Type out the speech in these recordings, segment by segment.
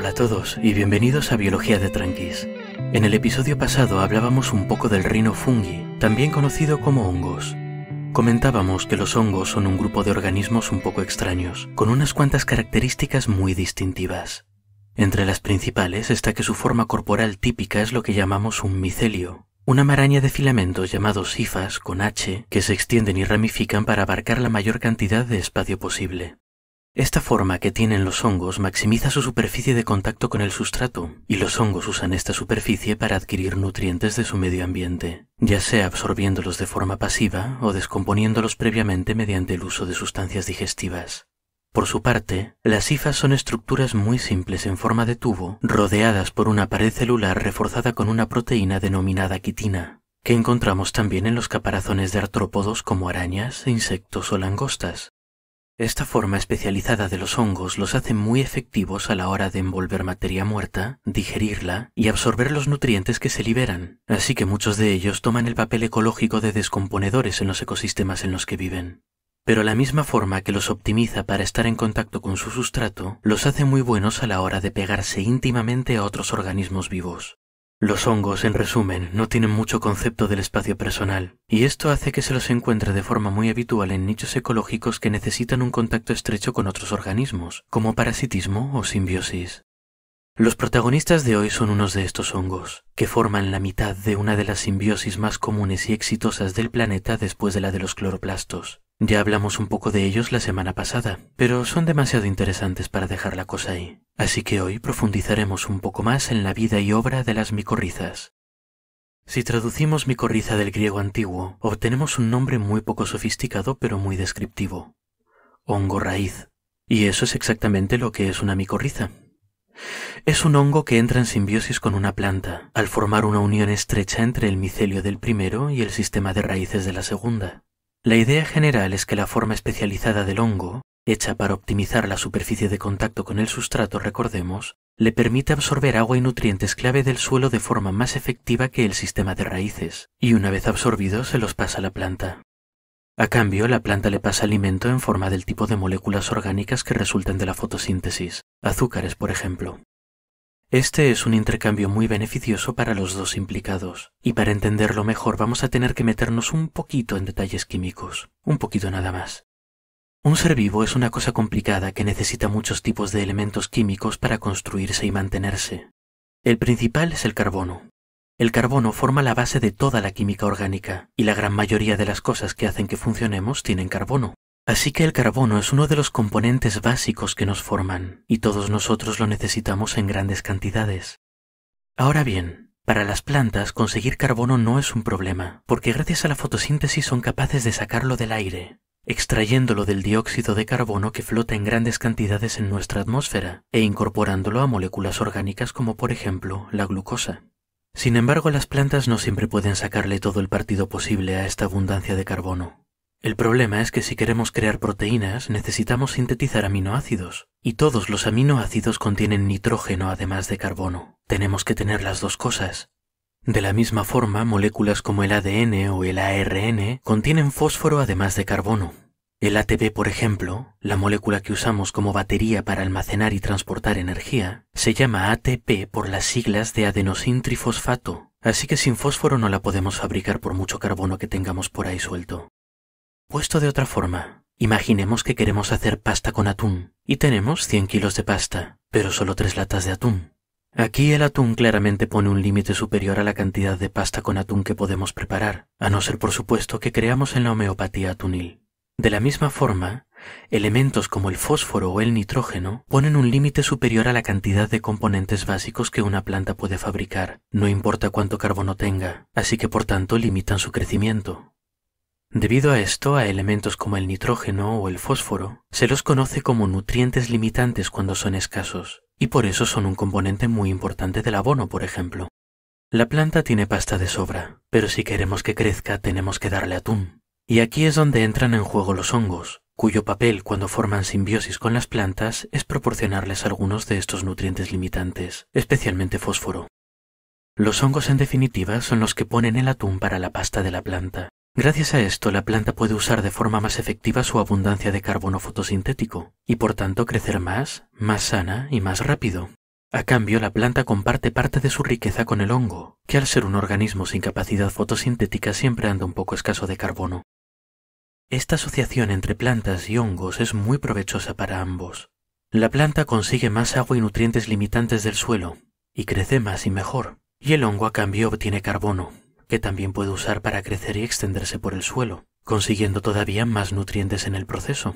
Hola a todos y bienvenidos a Biología de Tranquis. En el episodio pasado hablábamos un poco del rino fungi, también conocido como hongos. Comentábamos que los hongos son un grupo de organismos un poco extraños, con unas cuantas características muy distintivas. Entre las principales está que su forma corporal típica es lo que llamamos un micelio, una maraña de filamentos llamados hifas con H que se extienden y ramifican para abarcar la mayor cantidad de espacio posible. Esta forma que tienen los hongos maximiza su superficie de contacto con el sustrato, y los hongos usan esta superficie para adquirir nutrientes de su medio ambiente, ya sea absorbiéndolos de forma pasiva o descomponiéndolos previamente mediante el uso de sustancias digestivas. Por su parte, las hifas son estructuras muy simples en forma de tubo, rodeadas por una pared celular reforzada con una proteína denominada quitina, que encontramos también en los caparazones de artrópodos como arañas, insectos o langostas, esta forma especializada de los hongos los hace muy efectivos a la hora de envolver materia muerta, digerirla y absorber los nutrientes que se liberan, así que muchos de ellos toman el papel ecológico de descomponedores en los ecosistemas en los que viven. Pero la misma forma que los optimiza para estar en contacto con su sustrato, los hace muy buenos a la hora de pegarse íntimamente a otros organismos vivos. Los hongos, en resumen, no tienen mucho concepto del espacio personal, y esto hace que se los encuentre de forma muy habitual en nichos ecológicos que necesitan un contacto estrecho con otros organismos, como parasitismo o simbiosis. Los protagonistas de hoy son unos de estos hongos, que forman la mitad de una de las simbiosis más comunes y exitosas del planeta después de la de los cloroplastos, ya hablamos un poco de ellos la semana pasada, pero son demasiado interesantes para dejar la cosa ahí. Así que hoy profundizaremos un poco más en la vida y obra de las micorrizas. Si traducimos micorriza del griego antiguo, obtenemos un nombre muy poco sofisticado pero muy descriptivo. Hongo raíz. Y eso es exactamente lo que es una micorriza. Es un hongo que entra en simbiosis con una planta, al formar una unión estrecha entre el micelio del primero y el sistema de raíces de la segunda. La idea general es que la forma especializada del hongo, hecha para optimizar la superficie de contacto con el sustrato, recordemos, le permite absorber agua y nutrientes clave del suelo de forma más efectiva que el sistema de raíces, y una vez absorbidos se los pasa a la planta. A cambio, la planta le pasa alimento en forma del tipo de moléculas orgánicas que resultan de la fotosíntesis, azúcares por ejemplo. Este es un intercambio muy beneficioso para los dos implicados, y para entenderlo mejor vamos a tener que meternos un poquito en detalles químicos, un poquito nada más. Un ser vivo es una cosa complicada que necesita muchos tipos de elementos químicos para construirse y mantenerse. El principal es el carbono. El carbono forma la base de toda la química orgánica, y la gran mayoría de las cosas que hacen que funcionemos tienen carbono. Así que el carbono es uno de los componentes básicos que nos forman, y todos nosotros lo necesitamos en grandes cantidades. Ahora bien, para las plantas conseguir carbono no es un problema, porque gracias a la fotosíntesis son capaces de sacarlo del aire, extrayéndolo del dióxido de carbono que flota en grandes cantidades en nuestra atmósfera e incorporándolo a moléculas orgánicas como por ejemplo la glucosa. Sin embargo, las plantas no siempre pueden sacarle todo el partido posible a esta abundancia de carbono. El problema es que si queremos crear proteínas necesitamos sintetizar aminoácidos, y todos los aminoácidos contienen nitrógeno además de carbono. Tenemos que tener las dos cosas. De la misma forma, moléculas como el ADN o el ARN contienen fósforo además de carbono. El ATP, por ejemplo, la molécula que usamos como batería para almacenar y transportar energía, se llama ATP por las siglas de adenosintrifosfato. trifosfato, así que sin fósforo no la podemos fabricar por mucho carbono que tengamos por ahí suelto. Puesto de otra forma, imaginemos que queremos hacer pasta con atún y tenemos 100 kilos de pasta, pero solo 3 latas de atún. Aquí el atún claramente pone un límite superior a la cantidad de pasta con atún que podemos preparar, a no ser por supuesto que creamos en la homeopatía atunil. De la misma forma, elementos como el fósforo o el nitrógeno ponen un límite superior a la cantidad de componentes básicos que una planta puede fabricar, no importa cuánto carbono tenga, así que por tanto limitan su crecimiento. Debido a esto, a elementos como el nitrógeno o el fósforo se los conoce como nutrientes limitantes cuando son escasos, y por eso son un componente muy importante del abono, por ejemplo. La planta tiene pasta de sobra, pero si queremos que crezca tenemos que darle atún. Y aquí es donde entran en juego los hongos, cuyo papel cuando forman simbiosis con las plantas es proporcionarles algunos de estos nutrientes limitantes, especialmente fósforo. Los hongos en definitiva son los que ponen el atún para la pasta de la planta, Gracias a esto, la planta puede usar de forma más efectiva su abundancia de carbono fotosintético y por tanto crecer más, más sana y más rápido. A cambio, la planta comparte parte de su riqueza con el hongo, que al ser un organismo sin capacidad fotosintética siempre anda un poco escaso de carbono. Esta asociación entre plantas y hongos es muy provechosa para ambos. La planta consigue más agua y nutrientes limitantes del suelo, y crece más y mejor, y el hongo a cambio obtiene carbono, que también puede usar para crecer y extenderse por el suelo, consiguiendo todavía más nutrientes en el proceso.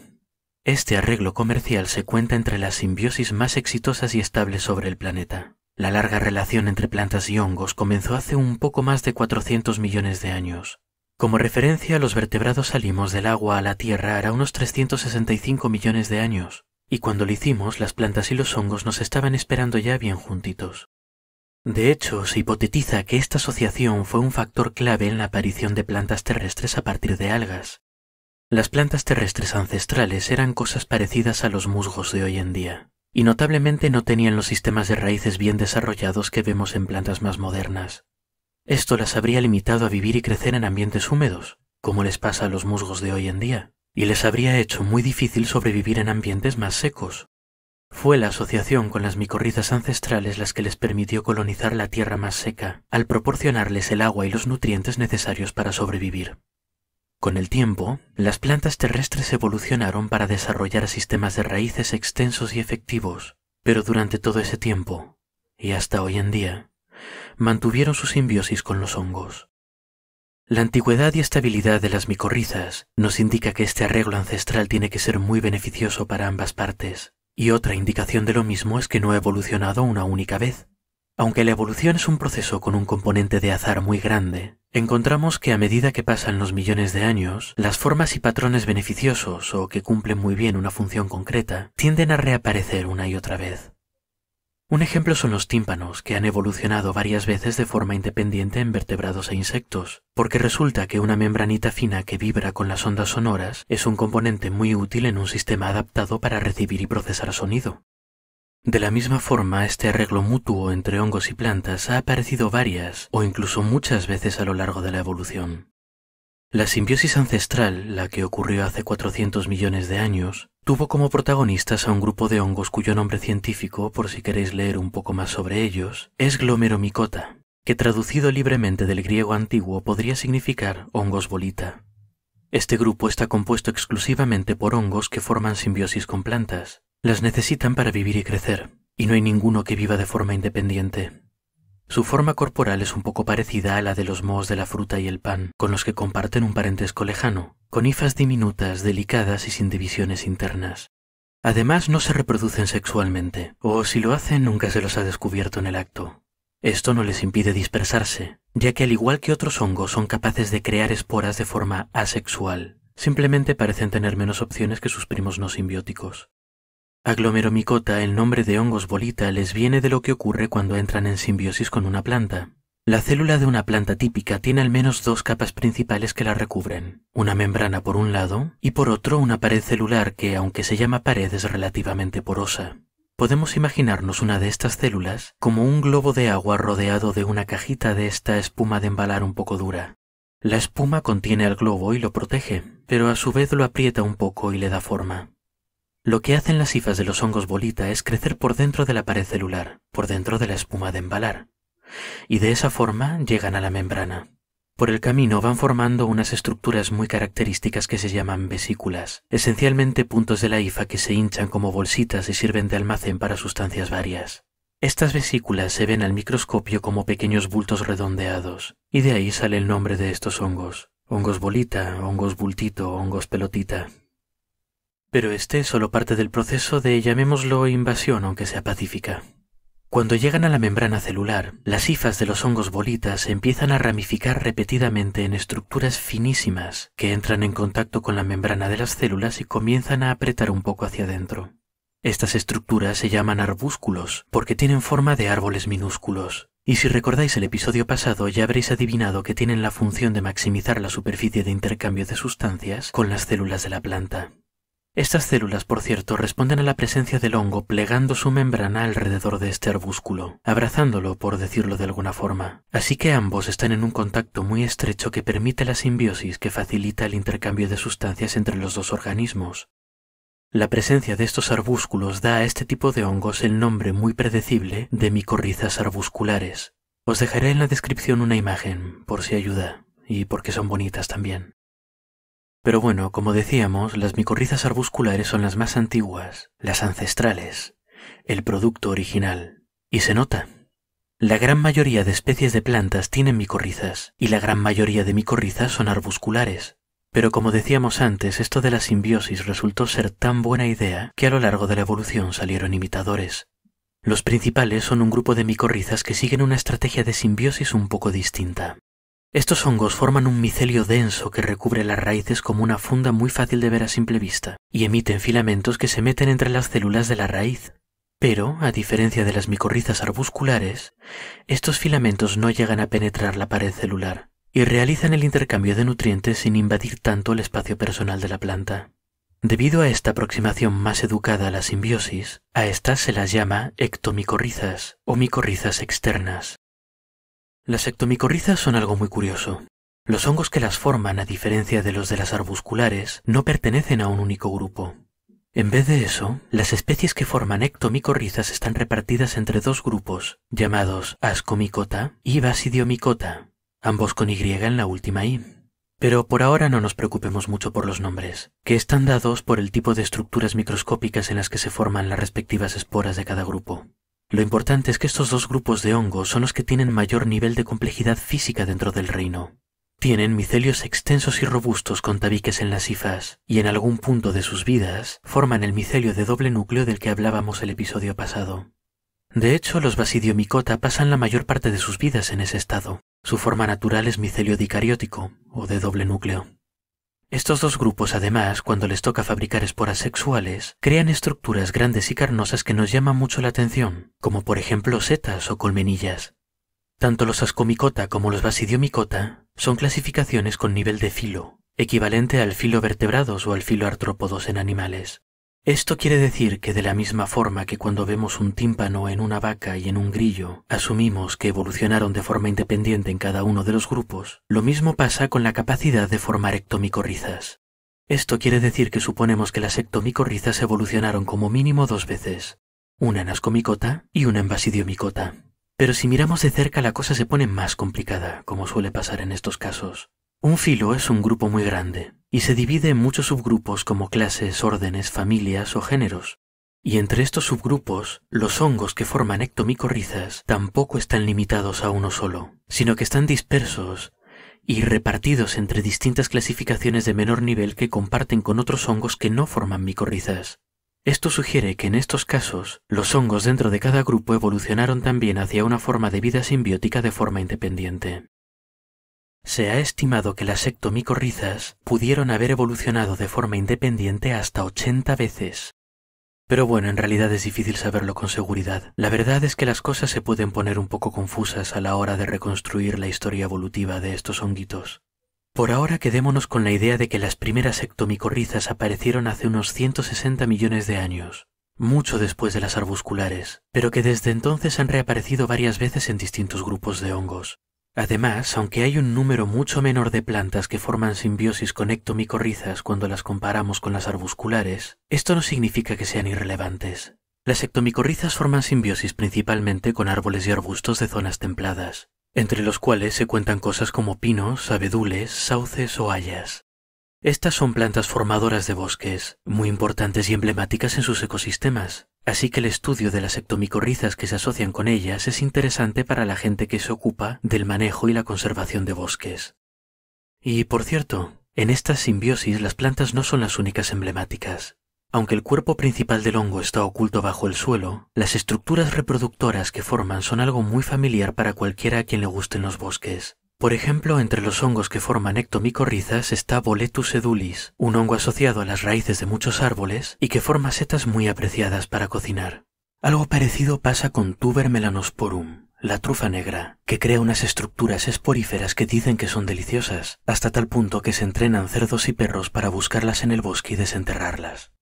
Este arreglo comercial se cuenta entre las simbiosis más exitosas y estables sobre el planeta. La larga relación entre plantas y hongos comenzó hace un poco más de 400 millones de años. Como referencia, los vertebrados salimos del agua a la Tierra hará unos 365 millones de años, y cuando lo hicimos las plantas y los hongos nos estaban esperando ya bien juntitos. De hecho, se hipotetiza que esta asociación fue un factor clave en la aparición de plantas terrestres a partir de algas. Las plantas terrestres ancestrales eran cosas parecidas a los musgos de hoy en día, y notablemente no tenían los sistemas de raíces bien desarrollados que vemos en plantas más modernas. Esto las habría limitado a vivir y crecer en ambientes húmedos, como les pasa a los musgos de hoy en día, y les habría hecho muy difícil sobrevivir en ambientes más secos, fue la asociación con las micorrizas ancestrales las que les permitió colonizar la tierra más seca, al proporcionarles el agua y los nutrientes necesarios para sobrevivir. Con el tiempo, las plantas terrestres evolucionaron para desarrollar sistemas de raíces extensos y efectivos, pero durante todo ese tiempo, y hasta hoy en día, mantuvieron su simbiosis con los hongos. La antigüedad y estabilidad de las micorrizas nos indica que este arreglo ancestral tiene que ser muy beneficioso para ambas partes, y otra indicación de lo mismo es que no ha evolucionado una única vez. Aunque la evolución es un proceso con un componente de azar muy grande, encontramos que a medida que pasan los millones de años, las formas y patrones beneficiosos o que cumplen muy bien una función concreta tienden a reaparecer una y otra vez. Un ejemplo son los tímpanos, que han evolucionado varias veces de forma independiente en vertebrados e insectos, porque resulta que una membranita fina que vibra con las ondas sonoras es un componente muy útil en un sistema adaptado para recibir y procesar sonido. De la misma forma, este arreglo mutuo entre hongos y plantas ha aparecido varias o incluso muchas veces a lo largo de la evolución. La simbiosis ancestral, la que ocurrió hace 400 millones de años, Tuvo como protagonistas a un grupo de hongos cuyo nombre científico, por si queréis leer un poco más sobre ellos, es Glomeromycota, que traducido libremente del griego antiguo podría significar hongos bolita. Este grupo está compuesto exclusivamente por hongos que forman simbiosis con plantas. Las necesitan para vivir y crecer, y no hay ninguno que viva de forma independiente. Su forma corporal es un poco parecida a la de los mohos de la fruta y el pan, con los que comparten un parentesco lejano, con hifas diminutas, delicadas y sin divisiones internas. Además, no se reproducen sexualmente, o si lo hacen nunca se los ha descubierto en el acto. Esto no les impide dispersarse, ya que al igual que otros hongos son capaces de crear esporas de forma asexual. Simplemente parecen tener menos opciones que sus primos no simbióticos. Aglomeromicota, el nombre de hongos bolita, les viene de lo que ocurre cuando entran en simbiosis con una planta. La célula de una planta típica tiene al menos dos capas principales que la recubren, una membrana por un lado y por otro una pared celular que, aunque se llama pared, es relativamente porosa. Podemos imaginarnos una de estas células como un globo de agua rodeado de una cajita de esta espuma de embalar un poco dura. La espuma contiene al globo y lo protege, pero a su vez lo aprieta un poco y le da forma. Lo que hacen las hifas de los hongos bolita es crecer por dentro de la pared celular, por dentro de la espuma de embalar, y de esa forma llegan a la membrana. Por el camino van formando unas estructuras muy características que se llaman vesículas, esencialmente puntos de la hifa que se hinchan como bolsitas y sirven de almacén para sustancias varias. Estas vesículas se ven al microscopio como pequeños bultos redondeados, y de ahí sale el nombre de estos hongos, hongos bolita, hongos bultito, hongos pelotita. Pero este es solo parte del proceso de, llamémoslo, invasión, aunque sea pacífica. Cuando llegan a la membrana celular, las hifas de los hongos bolitas empiezan a ramificar repetidamente en estructuras finísimas que entran en contacto con la membrana de las células y comienzan a apretar un poco hacia adentro. Estas estructuras se llaman arbúsculos porque tienen forma de árboles minúsculos. Y si recordáis el episodio pasado ya habréis adivinado que tienen la función de maximizar la superficie de intercambio de sustancias con las células de la planta. Estas células, por cierto, responden a la presencia del hongo plegando su membrana alrededor de este arbúsculo, abrazándolo, por decirlo de alguna forma. Así que ambos están en un contacto muy estrecho que permite la simbiosis que facilita el intercambio de sustancias entre los dos organismos. La presencia de estos arbúsculos da a este tipo de hongos el nombre muy predecible de micorrizas arbusculares. Os dejaré en la descripción una imagen, por si ayuda, y porque son bonitas también. Pero bueno, como decíamos, las micorrizas arbusculares son las más antiguas, las ancestrales, el producto original. Y se nota. La gran mayoría de especies de plantas tienen micorrizas, y la gran mayoría de micorrizas son arbusculares. Pero como decíamos antes, esto de la simbiosis resultó ser tan buena idea que a lo largo de la evolución salieron imitadores. Los principales son un grupo de micorrizas que siguen una estrategia de simbiosis un poco distinta. Estos hongos forman un micelio denso que recubre las raíces como una funda muy fácil de ver a simple vista, y emiten filamentos que se meten entre las células de la raíz. Pero, a diferencia de las micorrizas arbusculares, estos filamentos no llegan a penetrar la pared celular y realizan el intercambio de nutrientes sin invadir tanto el espacio personal de la planta. Debido a esta aproximación más educada a la simbiosis, a estas se las llama ectomicorrizas o micorrizas externas. Las ectomicorrizas son algo muy curioso. Los hongos que las forman, a diferencia de los de las arbusculares, no pertenecen a un único grupo. En vez de eso, las especies que forman ectomicorrizas están repartidas entre dos grupos, llamados ascomicota y basidiomicota, ambos con Y en la última I. Pero por ahora no nos preocupemos mucho por los nombres, que están dados por el tipo de estructuras microscópicas en las que se forman las respectivas esporas de cada grupo. Lo importante es que estos dos grupos de hongos son los que tienen mayor nivel de complejidad física dentro del reino. Tienen micelios extensos y robustos con tabiques en las hifas, y en algún punto de sus vidas forman el micelio de doble núcleo del que hablábamos el episodio pasado. De hecho, los basidiomicota pasan la mayor parte de sus vidas en ese estado. Su forma natural es micelio dicariótico, o de doble núcleo. Estos dos grupos, además, cuando les toca fabricar esporas sexuales, crean estructuras grandes y carnosas que nos llaman mucho la atención, como por ejemplo setas o colmenillas. Tanto los ascomicota como los basidiomicota son clasificaciones con nivel de filo, equivalente al filo vertebrados o al filo artrópodos en animales. Esto quiere decir que de la misma forma que cuando vemos un tímpano en una vaca y en un grillo, asumimos que evolucionaron de forma independiente en cada uno de los grupos, lo mismo pasa con la capacidad de formar ectomicorrizas. Esto quiere decir que suponemos que las ectomicorrizas evolucionaron como mínimo dos veces, una en ascomicota y una en basidiomicota. Pero si miramos de cerca la cosa se pone más complicada, como suele pasar en estos casos. Un filo es un grupo muy grande, y se divide en muchos subgrupos como clases, órdenes, familias o géneros. Y entre estos subgrupos, los hongos que forman ectomicorrizas tampoco están limitados a uno solo, sino que están dispersos y repartidos entre distintas clasificaciones de menor nivel que comparten con otros hongos que no forman micorrizas. Esto sugiere que en estos casos, los hongos dentro de cada grupo evolucionaron también hacia una forma de vida simbiótica de forma independiente. Se ha estimado que las ectomicorrizas pudieron haber evolucionado de forma independiente hasta 80 veces. Pero bueno, en realidad es difícil saberlo con seguridad. La verdad es que las cosas se pueden poner un poco confusas a la hora de reconstruir la historia evolutiva de estos honguitos. Por ahora quedémonos con la idea de que las primeras ectomicorrizas aparecieron hace unos 160 millones de años, mucho después de las arbusculares, pero que desde entonces han reaparecido varias veces en distintos grupos de hongos. Además, aunque hay un número mucho menor de plantas que forman simbiosis con ectomicorrizas cuando las comparamos con las arbusculares, esto no significa que sean irrelevantes. Las ectomicorrizas forman simbiosis principalmente con árboles y arbustos de zonas templadas, entre los cuales se cuentan cosas como pinos, abedules, sauces o hayas. Estas son plantas formadoras de bosques, muy importantes y emblemáticas en sus ecosistemas, Así que el estudio de las ectomicorrizas que se asocian con ellas es interesante para la gente que se ocupa del manejo y la conservación de bosques. Y, por cierto, en esta simbiosis las plantas no son las únicas emblemáticas. Aunque el cuerpo principal del hongo está oculto bajo el suelo, las estructuras reproductoras que forman son algo muy familiar para cualquiera a quien le gusten los bosques. Por ejemplo, entre los hongos que forman ectomicorrizas está Boletus edulis, un hongo asociado a las raíces de muchos árboles y que forma setas muy apreciadas para cocinar. Algo parecido pasa con Tuber melanosporum, la trufa negra, que crea unas estructuras esporíferas que dicen que son deliciosas, hasta tal punto que se entrenan cerdos y perros para buscarlas en el bosque y desenterrarlas.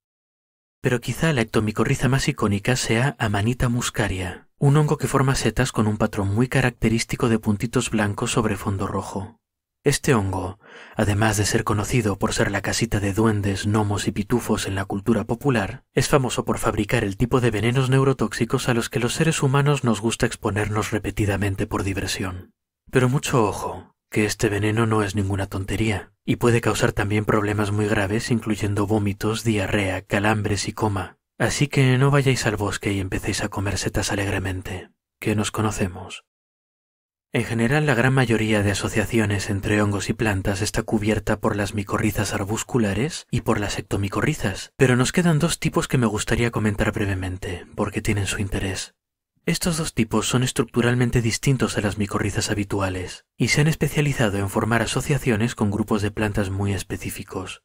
Pero quizá la ectomicorriza más icónica sea Amanita muscaria, un hongo que forma setas con un patrón muy característico de puntitos blancos sobre fondo rojo. Este hongo, además de ser conocido por ser la casita de duendes, gnomos y pitufos en la cultura popular, es famoso por fabricar el tipo de venenos neurotóxicos a los que los seres humanos nos gusta exponernos repetidamente por diversión. Pero mucho ojo, que este veneno no es ninguna tontería, y puede causar también problemas muy graves incluyendo vómitos, diarrea, calambres y coma, Así que no vayáis al bosque y empecéis a comer setas alegremente, que nos conocemos. En general, la gran mayoría de asociaciones entre hongos y plantas está cubierta por las micorrizas arbusculares y por las ectomicorrizas, pero nos quedan dos tipos que me gustaría comentar brevemente, porque tienen su interés. Estos dos tipos son estructuralmente distintos a las micorrizas habituales y se han especializado en formar asociaciones con grupos de plantas muy específicos.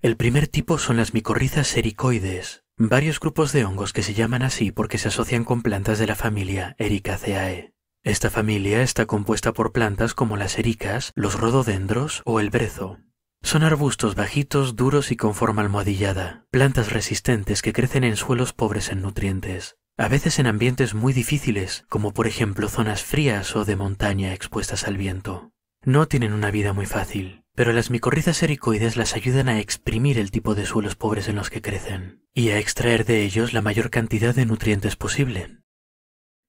El primer tipo son las micorrizas ericoides, Varios grupos de hongos que se llaman así porque se asocian con plantas de la familia Ericaceae. Esta familia está compuesta por plantas como las ericas, los rododendros o el brezo. Son arbustos bajitos, duros y con forma almohadillada, plantas resistentes que crecen en suelos pobres en nutrientes, a veces en ambientes muy difíciles, como por ejemplo zonas frías o de montaña expuestas al viento. No tienen una vida muy fácil, pero las micorrizas ericoides las ayudan a exprimir el tipo de suelos pobres en los que crecen y a extraer de ellos la mayor cantidad de nutrientes posible.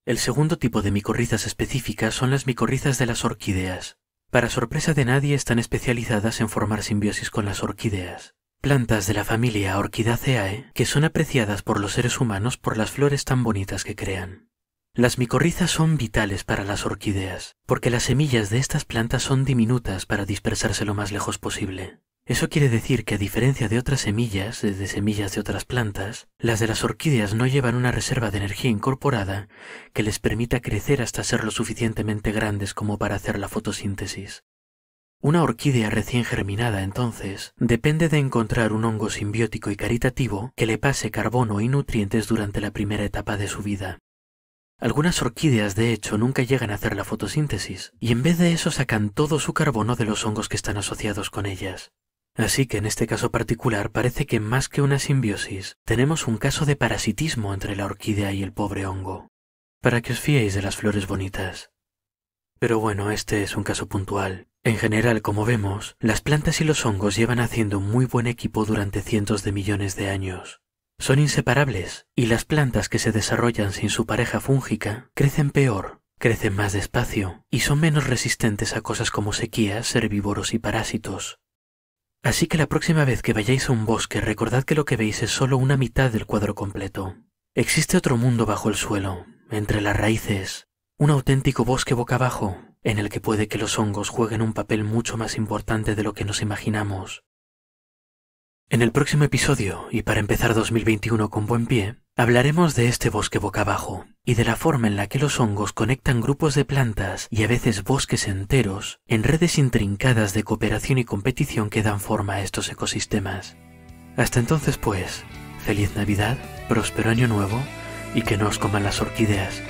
El segundo tipo de micorrizas específicas son las micorrizas de las orquídeas. Para sorpresa de nadie están especializadas en formar simbiosis con las orquídeas, plantas de la familia Orchidaceae que son apreciadas por los seres humanos por las flores tan bonitas que crean. Las micorrizas son vitales para las orquídeas, porque las semillas de estas plantas son diminutas para dispersarse lo más lejos posible. Eso quiere decir que a diferencia de otras semillas, desde semillas de otras plantas, las de las orquídeas no llevan una reserva de energía incorporada que les permita crecer hasta ser lo suficientemente grandes como para hacer la fotosíntesis. Una orquídea recién germinada, entonces, depende de encontrar un hongo simbiótico y caritativo que le pase carbono y nutrientes durante la primera etapa de su vida. Algunas orquídeas, de hecho, nunca llegan a hacer la fotosíntesis, y en vez de eso sacan todo su carbono de los hongos que están asociados con ellas. Así que en este caso particular parece que más que una simbiosis, tenemos un caso de parasitismo entre la orquídea y el pobre hongo. Para que os fiéis de las flores bonitas. Pero bueno, este es un caso puntual. En general, como vemos, las plantas y los hongos llevan haciendo muy buen equipo durante cientos de millones de años. Son inseparables y las plantas que se desarrollan sin su pareja fúngica crecen peor, crecen más despacio y son menos resistentes a cosas como sequías, herbívoros y parásitos. Así que la próxima vez que vayáis a un bosque recordad que lo que veis es solo una mitad del cuadro completo. Existe otro mundo bajo el suelo, entre las raíces, un auténtico bosque boca abajo, en el que puede que los hongos jueguen un papel mucho más importante de lo que nos imaginamos, en el próximo episodio, y para empezar 2021 con buen pie, hablaremos de este bosque boca abajo y de la forma en la que los hongos conectan grupos de plantas y a veces bosques enteros en redes intrincadas de cooperación y competición que dan forma a estos ecosistemas. Hasta entonces, pues, feliz Navidad, próspero año nuevo y que no os coman las orquídeas.